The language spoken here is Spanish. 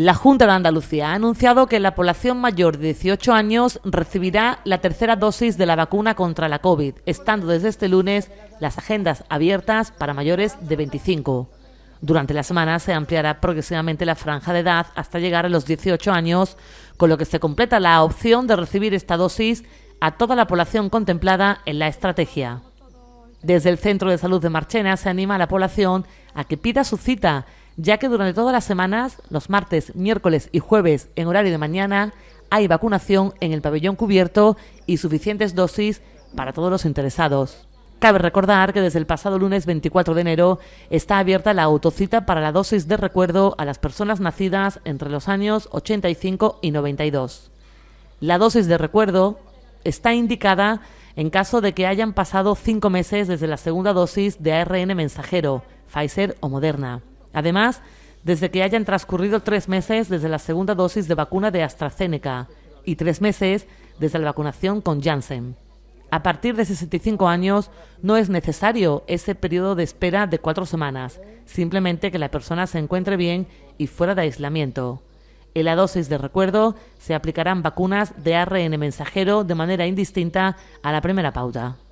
La Junta de Andalucía ha anunciado que la población mayor de 18 años recibirá la tercera dosis de la vacuna contra la COVID, estando desde este lunes las agendas abiertas para mayores de 25. Durante la semana se ampliará progresivamente la franja de edad hasta llegar a los 18 años, con lo que se completa la opción de recibir esta dosis a toda la población contemplada en la estrategia. Desde el Centro de Salud de Marchena se anima a la población a que pida su cita ya que durante todas las semanas, los martes, miércoles y jueves en horario de mañana, hay vacunación en el pabellón cubierto y suficientes dosis para todos los interesados. Cabe recordar que desde el pasado lunes 24 de enero está abierta la autocita para la dosis de recuerdo a las personas nacidas entre los años 85 y 92. La dosis de recuerdo está indicada en caso de que hayan pasado cinco meses desde la segunda dosis de ARN mensajero, Pfizer o Moderna. Además, desde que hayan transcurrido tres meses desde la segunda dosis de vacuna de AstraZeneca y tres meses desde la vacunación con Janssen. A partir de 65 años no es necesario ese periodo de espera de cuatro semanas, simplemente que la persona se encuentre bien y fuera de aislamiento. En la dosis de recuerdo se aplicarán vacunas de ARN mensajero de manera indistinta a la primera pauta.